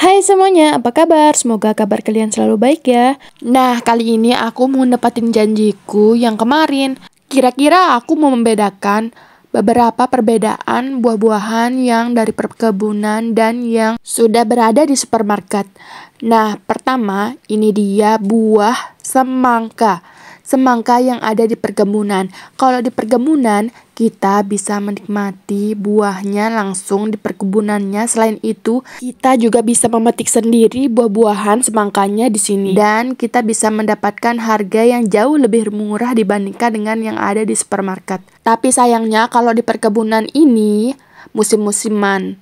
Hai semuanya, apa kabar? Semoga kabar kalian selalu baik ya. Nah, kali ini aku mau nepatin janjiku yang kemarin. Kira-kira aku mau membedakan beberapa perbedaan buah-buahan yang dari perkebunan dan yang sudah berada di supermarket. Nah, pertama ini dia buah semangka semangka yang ada di perkebunan. Kalau di perkebunan, kita bisa menikmati buahnya langsung di perkebunannya. Selain itu, kita juga bisa memetik sendiri buah-buahan semangkanya di sini. Dan kita bisa mendapatkan harga yang jauh lebih murah dibandingkan dengan yang ada di supermarket. Tapi sayangnya kalau di perkebunan ini musim-musiman.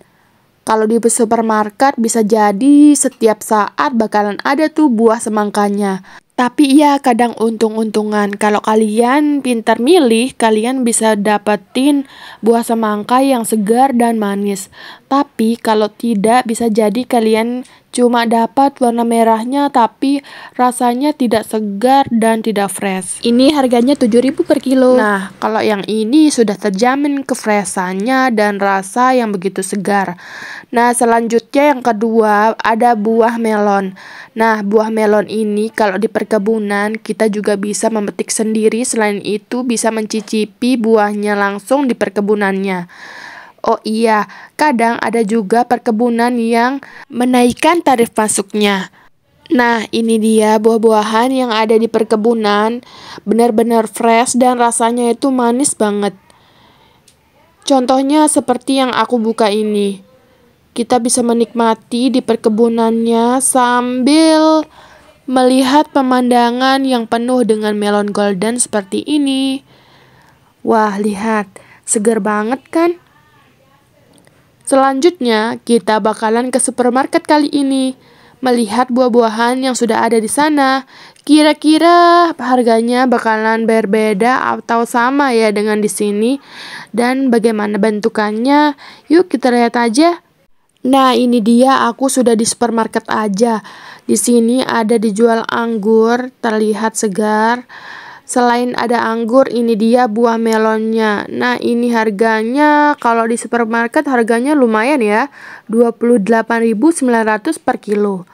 Kalau di supermarket bisa jadi setiap saat bakalan ada tuh buah semangkanya. Tapi ya kadang untung-untungan. Kalau kalian pintar milih, kalian bisa dapetin buah semangka yang segar dan manis. Tapi kalau tidak bisa jadi kalian cuma dapat warna merahnya tapi rasanya tidak segar dan tidak fresh. Ini harganya 7000 per kilo. Nah, kalau yang ini sudah terjamin kefreshannya dan rasa yang begitu segar. Nah, selanjutnya yang kedua ada buah melon. Nah, buah melon ini kalau di perkebunan kita juga bisa memetik sendiri. Selain itu bisa mencicipi buahnya langsung di perkebunannya. Oh iya, kadang ada juga perkebunan yang menaikkan tarif masuknya. Nah, ini dia buah-buahan yang ada di perkebunan, benar-benar fresh dan rasanya itu manis banget. Contohnya seperti yang aku buka ini. Kita bisa menikmati di perkebunannya sambil melihat pemandangan yang penuh dengan melon golden seperti ini. Wah, lihat, seger banget kan? Selanjutnya, kita bakalan ke supermarket kali ini. Melihat buah-buahan yang sudah ada di sana, kira-kira harganya bakalan berbeda atau sama ya dengan di sini. Dan bagaimana bentukannya? Yuk kita lihat aja. Nah, ini dia aku sudah di supermarket aja. Di sini ada dijual anggur, terlihat segar. Selain ada anggur, ini dia buah melonnya. Nah, ini harganya kalau di supermarket harganya lumayan ya. 28.900 per kilo.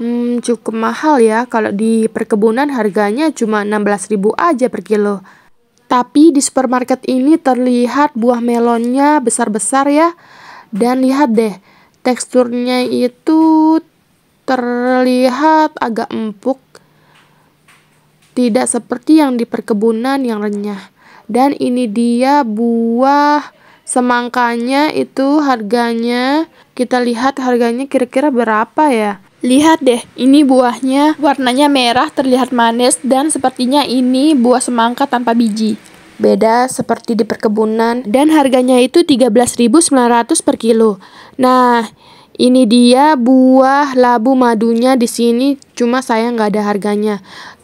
Hmm, cukup mahal ya kalau di perkebunan harganya cuma 16.000 aja per kilo. Tapi di supermarket ini terlihat buah melonnya besar-besar ya. Dan lihat deh, teksturnya itu terlihat agak empuk tidak seperti yang di perkebunan yang renyah. Dan ini dia buah semangkanya itu harganya kita lihat harganya kira-kira berapa ya. Lihat deh, ini buahnya warnanya merah terlihat manis dan sepertinya ini buah semangka tanpa biji. Beda seperti di perkebunan dan harganya itu 13.900 per kilo. Nah, ini dia buah labu madunya di sini Cuma saya nggak ada harganya.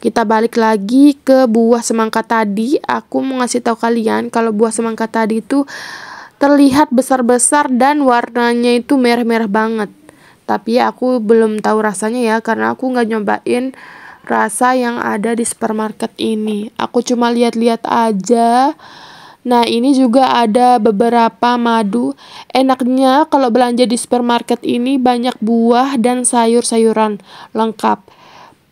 Kita balik lagi ke buah semangka tadi. Aku mau ngasih tahu kalian kalau buah semangka tadi itu terlihat besar-besar dan warnanya itu merah-merah banget. Tapi aku belum tahu rasanya ya karena aku nggak nyobain rasa yang ada di supermarket ini. Aku cuma lihat-lihat aja Nah, ini juga ada beberapa madu. Enaknya kalau belanja di supermarket ini banyak buah dan sayur-sayuran lengkap.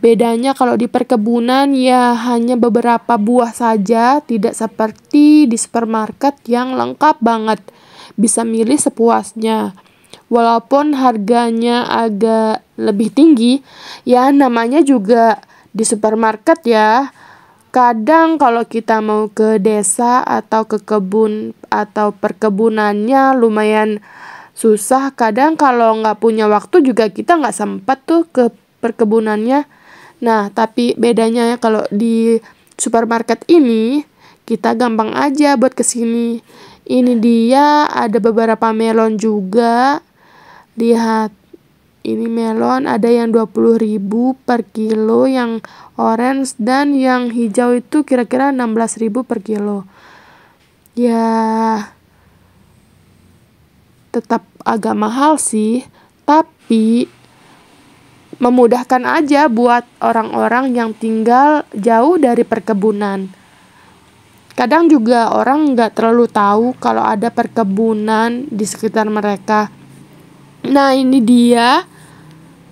Bedanya kalau di perkebunan ya hanya beberapa buah saja, tidak seperti di supermarket yang lengkap banget. Bisa milih sepuasnya. Walaupun harganya agak lebih tinggi, ya namanya juga di supermarket ya kadang kalau kita mau ke desa atau ke kebun atau perkebunannya lumayan susah kadang kalau nggak punya waktu juga kita nggak sempat tuh ke perkebunannya nah tapi bedanya ya kalau di supermarket ini kita gampang aja buat kesini ini dia ada beberapa melon juga lihat ini melon ada yang 20.000 ribu per kilo yang orange dan yang hijau itu kira-kira belas ribu per kilo ya tetap agak mahal sih tapi memudahkan aja buat orang-orang yang tinggal jauh dari perkebunan kadang juga orang nggak terlalu tahu kalau ada perkebunan di sekitar mereka nah ini dia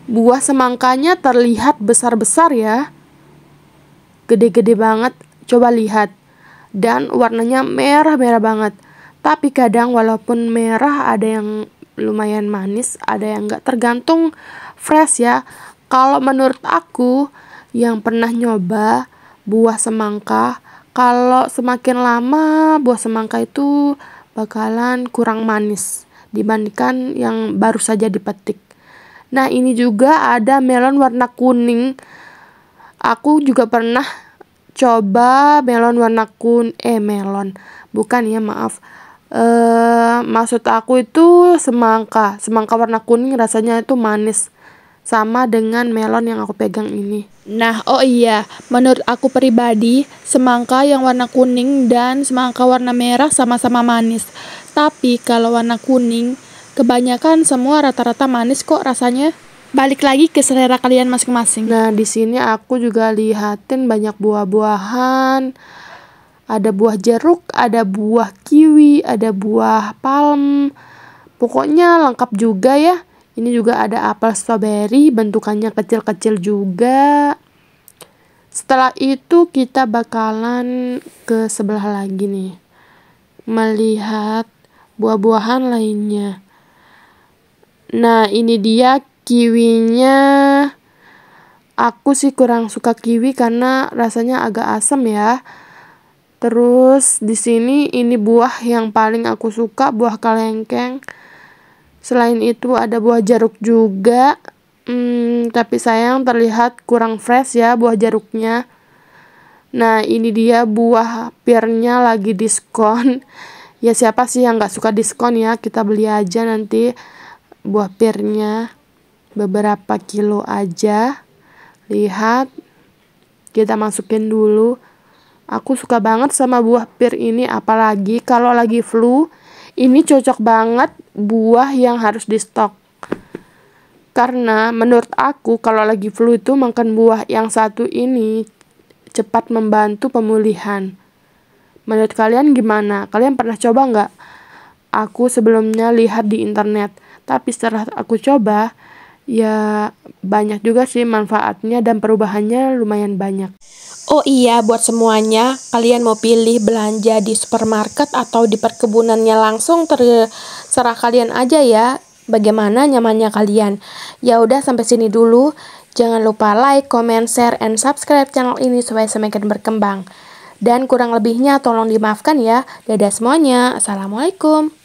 Buah semangkanya terlihat besar-besar ya. Gede-gede banget, coba lihat. Dan warnanya merah-merah banget. Tapi kadang walaupun merah ada yang lumayan manis, ada yang gak tergantung fresh ya. Kalau menurut aku yang pernah nyoba buah semangka, kalau semakin lama buah semangka itu bakalan kurang manis dibandingkan yang baru saja dipetik. Nah, ini juga ada melon warna kuning. Aku juga pernah coba melon warna kun eh melon. Bukan ya, maaf. Eh, maksud aku itu semangka. Semangka warna kuning rasanya itu manis sama dengan melon yang aku pegang ini. Nah, oh iya, menurut aku pribadi, semangka yang warna kuning dan semangka warna merah sama-sama manis. Tapi kalau warna kuning Kebanyakan semua rata-rata manis kok rasanya. Balik lagi ke selera kalian masing-masing. Nah, di sini aku juga lihatin banyak buah-buahan. Ada buah jeruk, ada buah kiwi, ada buah palm. Pokoknya lengkap juga ya. Ini juga ada apel strawberry, bentukannya kecil-kecil juga. Setelah itu kita bakalan ke sebelah lagi nih. Melihat buah-buahan lainnya. Nah, ini dia kiwinya. Aku sih kurang suka kiwi karena rasanya agak asam ya. Terus di sini ini buah yang paling aku suka, buah kalengkeng. Selain itu ada buah jeruk juga. Hmm, tapi sayang terlihat kurang fresh ya buah jeruknya Nah, ini dia buah pirnya lagi diskon. Ya siapa sih yang nggak suka diskon ya? Kita beli aja nanti buah pirnya beberapa kilo aja. Lihat, kita masukin dulu. Aku suka banget sama buah pir ini, apalagi kalau lagi flu. Ini cocok banget buah yang harus di stok. Karena menurut aku kalau lagi flu itu makan buah yang satu ini cepat membantu pemulihan. Menurut kalian gimana? Kalian pernah coba nggak? Aku sebelumnya lihat di internet tapi setelah aku coba ya banyak juga sih manfaatnya dan perubahannya lumayan banyak. Oh iya, buat semuanya, kalian mau pilih belanja di supermarket atau di perkebunannya langsung terserah kalian aja ya. Bagaimana nyamannya kalian. Ya udah sampai sini dulu. Jangan lupa like, comment, share, and subscribe channel ini supaya semakin berkembang. Dan kurang lebihnya tolong dimaafkan ya. Dadah semuanya. Assalamualaikum.